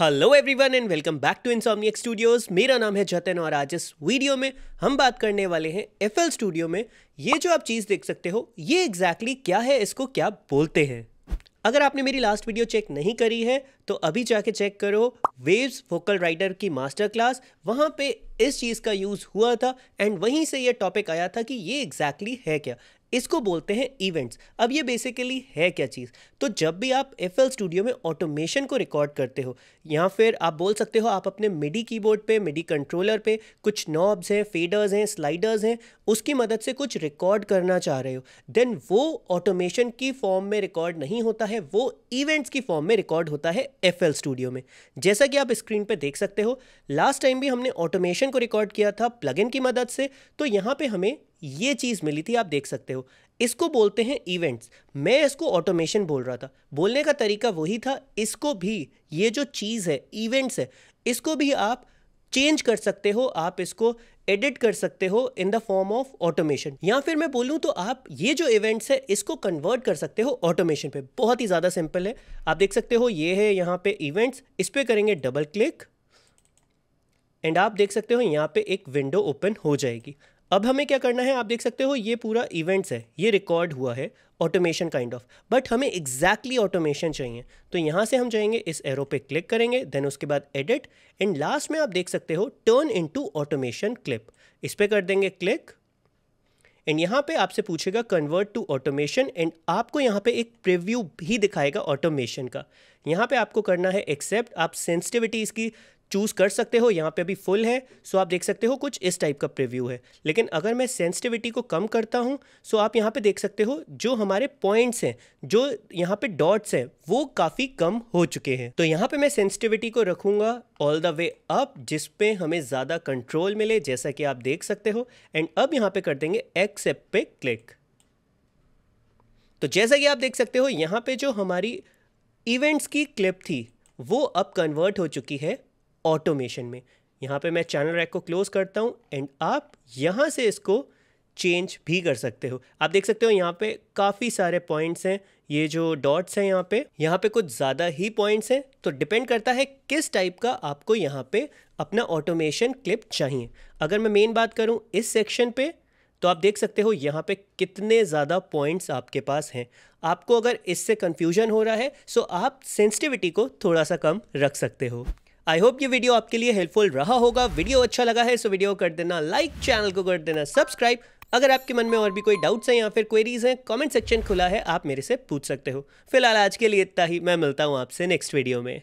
hello everyone and welcome back to insomniac studios मेरा नाम है जतन और आज इस वीडियो में हम बात करने वाले हैं एफ स्टूडियो में ये जो आप चीज़ देख सकते हो ये एग्जैक्टली exactly क्या है इसको क्या बोलते हैं अगर आपने मेरी लास्ट वीडियो चेक नहीं करी है तो अभी जाके चेक करो वेव्स वोकल राइटर की मास्टर क्लास वहाँ पे इस चीज़ का यूज़ हुआ था एंड वहीं से ये टॉपिक आया था कि ये एग्जैक्टली exactly है क्या इसको बोलते हैं इवेंट्स अब ये बेसिकली है क्या चीज़ तो जब भी आप एफ स्टूडियो में ऑटोमेशन को रिकॉर्ड करते हो या फिर आप बोल सकते हो आप अपने मिडी कीबोर्ड पे मिडी कंट्रोलर पे कुछ नॉब्स हैं फेडर्स हैं स्लाइडर्स हैं उसकी मदद से कुछ रिकॉर्ड करना चाह रहे हो देन वो ऑटोमेशन की फॉर्म में रिकॉर्ड नहीं होता है वो इवेंट्स की फॉर्म में रिकॉर्ड होता है एफ स्टूडियो में जैसा कि आप स्क्रीन पर देख सकते हो लास्ट टाइम भी हमने ऑटोमेशन को रिकॉर्ड किया था इन की मदद से तो यहाँ पर हमें ये चीज़ मिली थी आप देख सकते हो इसको बोलते हैं इवेंट्स मैं इसको ऑटोमेशन बोल रहा था बोलने का तरीका वही था इसको भी ये जो चीज़ है इवेंट्स है इसको भी आप चेंज कर सकते हो आप इसको एडिट कर सकते हो in the form of automation या फिर मैं बोलूँ तो आप ये जो इवेंट्स है इसको कन्वर्ट कर सकते हो ऑटोमेशन पे बहुत ही ज़्यादा सिंपल है आप देख सकते हो ये है यहाँ पे इवेंट्स इस पर करेंगे डबल क्लिक एंड आप देख सकते हो यहाँ पे एक विंडो ओपन हो जाएगी अब हमें क्या करना है आप देख सकते हो ये पूरा इवेंट्स है ये रिकॉर्ड हुआ है ऑटोमेशन काइंड ऑफ बट हमें एग्जैक्टली ऑटोमेशन चाहिए तो यहाँ से हम जाएंगे इस एरो पे क्लिक करेंगे देन उसके बाद एडिट एंड लास्ट में आप देख सकते हो टर्न इनटू ऑटोमेशन क्लिप इस पर कर देंगे क्लिक एंड यहाँ पे आपसे पूछेगा कन्वर्ट टू ऑटोमेशन एंड आपको यहाँ पे एक प्रिव्यू भी दिखाएगा ऑटोमेशन का यहाँ पे आपको करना है एक्सेप्ट आप सेंसिटिविटी इसकी चूज़ कर सकते हो यहाँ पे अभी फुल है सो आप देख सकते हो कुछ इस टाइप का प्रिव्यू है लेकिन अगर मैं सेंसिटिविटी को कम करता हूँ सो आप यहाँ पे देख सकते हो जो हमारे पॉइंट्स हैं जो यहाँ पे डॉट्स हैं वो काफ़ी कम हो चुके हैं तो यहाँ पे मैं सेंसिटिविटी को रखूँगा ऑल द वे अप जिसपे हमें ज़्यादा कंट्रोल मिले जैसा कि आप देख सकते हो एंड अब यहाँ पे कर देंगे एक्सेप्ट पे क्लिक तो जैसा कि आप देख सकते हो यहाँ पे जो हमारी इवेंट्स की क्लिप थी वो अब कन्वर्ट हो चुकी है ऑटोमेशन में यहाँ पे मैं चैनल रैक को क्लोज़ करता हूँ एंड आप यहाँ से इसको चेंज भी कर सकते हो आप देख सकते हो यहाँ पे काफ़ी सारे पॉइंट्स हैं ये जो डॉट्स हैं यहाँ पे यहाँ पे कुछ ज़्यादा ही पॉइंट्स हैं तो डिपेंड करता है किस टाइप का आपको यहाँ पे अपना ऑटोमेशन क्लिप चाहिए अगर मैं मेन बात करूँ इस सेक्शन पे तो आप देख सकते हो यहाँ पे कितने ज़्यादा पॉइंट्स आपके पास हैं आपको अगर इससे कन्फ्यूजन हो रहा है सो आप सेंसिटिविटी को थोड़ा सा कम रख सकते हो आई होप ये वीडियो आपके लिए हेल्पफुल रहा होगा वीडियो अच्छा लगा है सो वीडियो कर देना लाइक चैनल को कर देना सब्सक्राइब अगर आपके मन में और भी कोई डाउट्स हैं या फिर क्वेरीज हैं कमेंट सेक्शन खुला है आप मेरे से पूछ सकते हो फिलहाल आज के लिए इतना ही मैं मिलता हूँ आपसे नेक्स्ट वीडियो में